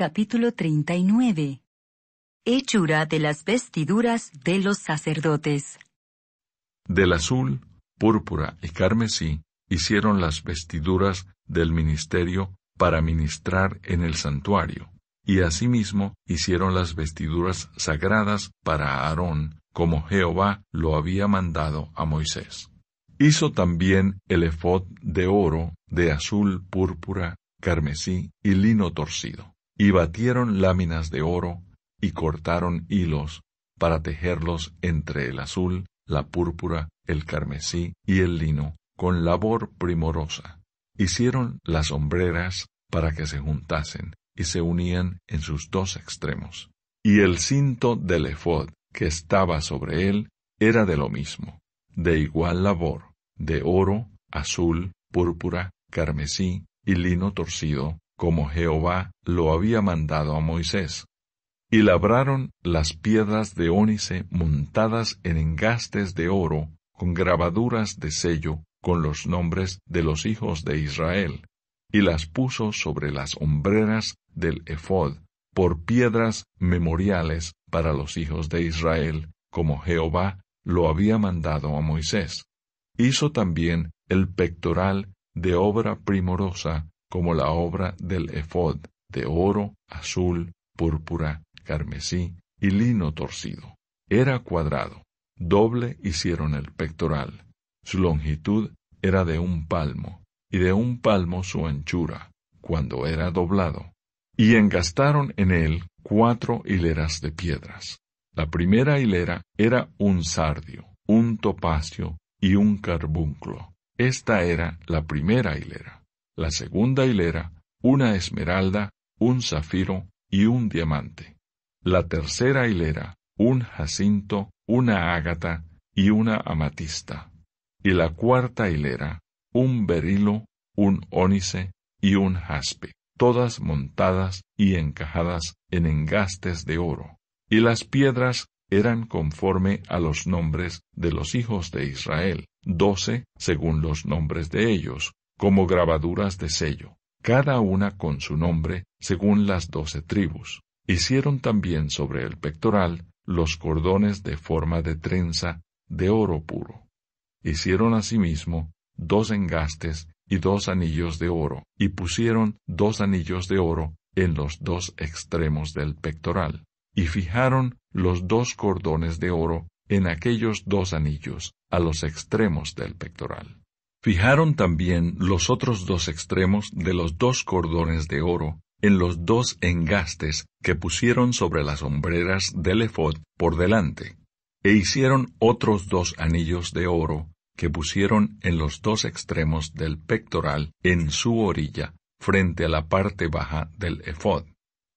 capítulo 39. Hechura de las vestiduras de los sacerdotes. Del azul, púrpura y carmesí hicieron las vestiduras del ministerio para ministrar en el santuario, y asimismo hicieron las vestiduras sagradas para Aarón, como Jehová lo había mandado a Moisés. Hizo también el efod de oro, de azul, púrpura, carmesí y lino torcido y batieron láminas de oro, y cortaron hilos, para tejerlos entre el azul, la púrpura, el carmesí y el lino, con labor primorosa. Hicieron las sombreras, para que se juntasen, y se unían en sus dos extremos. Y el cinto del efod que estaba sobre él era de lo mismo, de igual labor, de oro, azul, púrpura, carmesí y lino torcido, como Jehová lo había mandado a Moisés. Y labraron las piedras de ónice montadas en engastes de oro, con grabaduras de sello, con los nombres de los hijos de Israel, y las puso sobre las hombreras del ephod, por piedras memoriales para los hijos de Israel, como Jehová lo había mandado a Moisés. Hizo también el pectoral de obra primorosa como la obra del efod de oro, azul, púrpura, carmesí y lino torcido. Era cuadrado. Doble hicieron el pectoral. Su longitud era de un palmo, y de un palmo su anchura, cuando era doblado. Y engastaron en él cuatro hileras de piedras. La primera hilera era un sardio, un topacio y un carbunclo. Esta era la primera hilera. La segunda hilera, una esmeralda, un zafiro y un diamante. La tercera hilera, un jacinto, una ágata y una amatista. Y la cuarta hilera, un berilo, un ónice y un jaspe, todas montadas y encajadas en engastes de oro. Y las piedras eran conforme a los nombres de los hijos de Israel, doce según los nombres de ellos, como grabaduras de sello, cada una con su nombre, según las doce tribus. Hicieron también sobre el pectoral los cordones de forma de trenza de oro puro. Hicieron asimismo dos engastes y dos anillos de oro, y pusieron dos anillos de oro en los dos extremos del pectoral, y fijaron los dos cordones de oro en aquellos dos anillos a los extremos del pectoral. Fijaron también los otros dos extremos de los dos cordones de oro en los dos engastes que pusieron sobre las hombreras del efod por delante, e hicieron otros dos anillos de oro que pusieron en los dos extremos del pectoral en su orilla, frente a la parte baja del efod.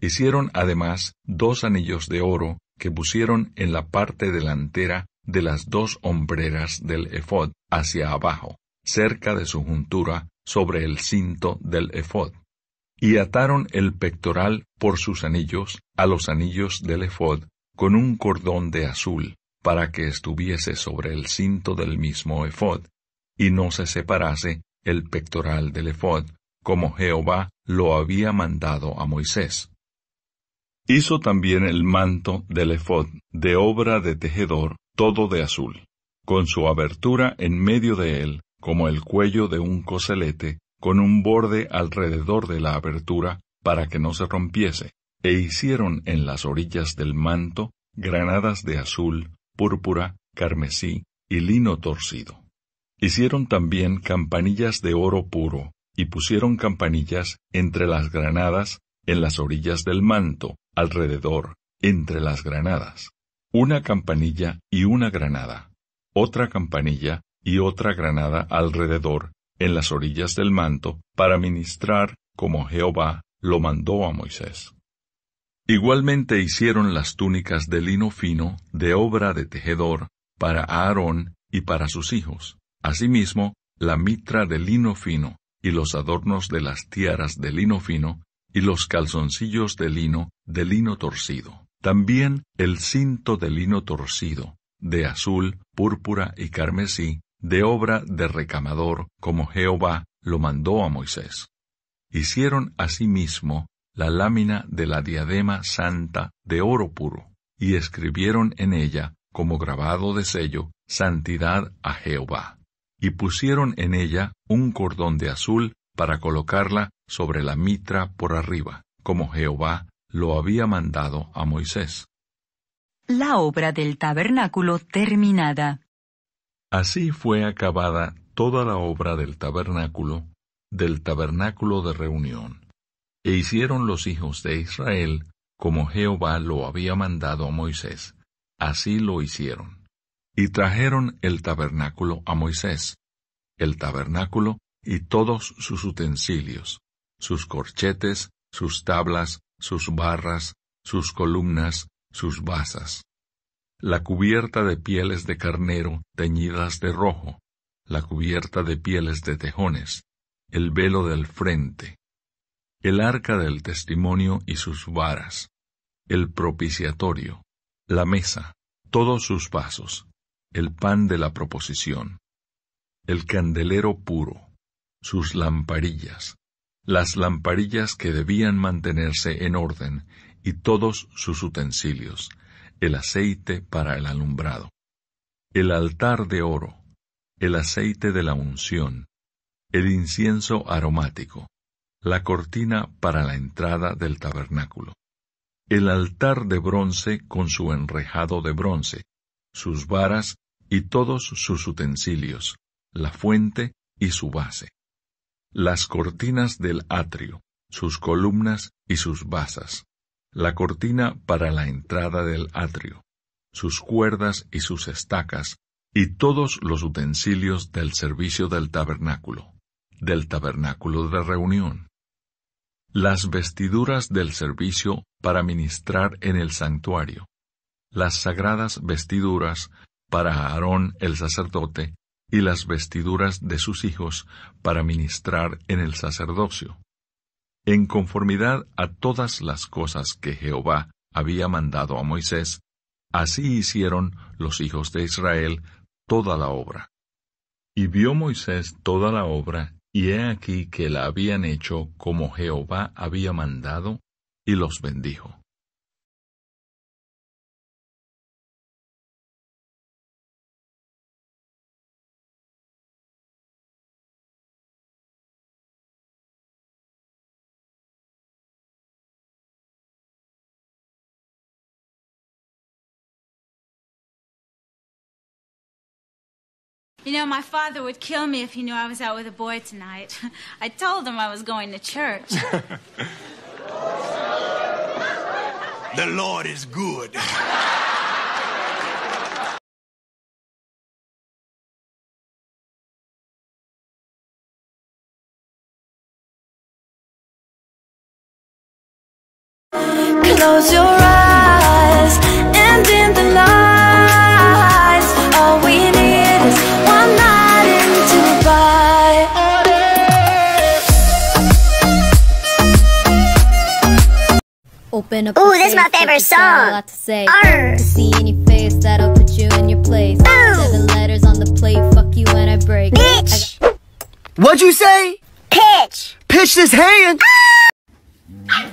Hicieron además dos anillos de oro que pusieron en la parte delantera de las dos hombreras del efod hacia abajo cerca de su juntura, sobre el cinto del efod. Y ataron el pectoral por sus anillos a los anillos del efod con un cordón de azul, para que estuviese sobre el cinto del mismo efod, y no se separase el pectoral del efod, como Jehová lo había mandado a Moisés. Hizo también el manto del efod de obra de tejedor, todo de azul, con su abertura en medio de él, como el cuello de un coselete, con un borde alrededor de la abertura para que no se rompiese, e hicieron en las orillas del manto granadas de azul, púrpura, carmesí y lino torcido. Hicieron también campanillas de oro puro, y pusieron campanillas entre las granadas, en las orillas del manto, alrededor, entre las granadas. Una campanilla y una granada. Otra campanilla y otra granada alrededor, en las orillas del manto, para ministrar como Jehová lo mandó a Moisés. Igualmente hicieron las túnicas de lino fino de obra de tejedor para Aarón y para sus hijos. Asimismo, la mitra de lino fino y los adornos de las tiaras de lino fino y los calzoncillos de lino de lino torcido. También el cinto de lino torcido, de azul, púrpura y carmesí, de obra de recamador, como Jehová lo mandó a Moisés. Hicieron asimismo la lámina de la diadema santa de oro puro, y escribieron en ella, como grabado de sello, santidad a Jehová. Y pusieron en ella un cordón de azul para colocarla sobre la mitra por arriba, como Jehová lo había mandado a Moisés. La obra del tabernáculo terminada. Así fue acabada toda la obra del tabernáculo, del tabernáculo de reunión. E hicieron los hijos de Israel como Jehová lo había mandado a Moisés. Así lo hicieron. Y trajeron el tabernáculo a Moisés, el tabernáculo y todos sus utensilios, sus corchetes, sus tablas, sus barras, sus columnas, sus basas la cubierta de pieles de carnero teñidas de rojo, la cubierta de pieles de tejones, el velo del frente, el arca del testimonio y sus varas, el propiciatorio, la mesa, todos sus vasos, el pan de la proposición, el candelero puro, sus lamparillas, las lamparillas que debían mantenerse en orden y todos sus utensilios, el aceite para el alumbrado, el altar de oro, el aceite de la unción, el incienso aromático, la cortina para la entrada del tabernáculo, el altar de bronce con su enrejado de bronce, sus varas y todos sus utensilios, la fuente y su base, las cortinas del atrio, sus columnas y sus basas, la cortina para la entrada del atrio, sus cuerdas y sus estacas, y todos los utensilios del servicio del tabernáculo, del tabernáculo de reunión, las vestiduras del servicio para ministrar en el santuario, las sagradas vestiduras para Aarón el sacerdote, y las vestiduras de sus hijos para ministrar en el sacerdocio, en conformidad a todas las cosas que Jehová había mandado a Moisés, así hicieron los hijos de Israel toda la obra. Y vio Moisés toda la obra, y he aquí que la habían hecho como Jehová había mandado, y los bendijo. You know, my father would kill me if he knew I was out with a boy tonight. I told him I was going to church. the Lord is good. Close your eyes. Open up Ooh, this is my favorite song. A lot to say. Arr. To see any face that'll put you in your place. Ooh. Seven letters on the plate. Fuck you when I break. Bitch. I What'd you say? Pitch. Pitch this hand. Ah.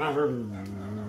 I heard him.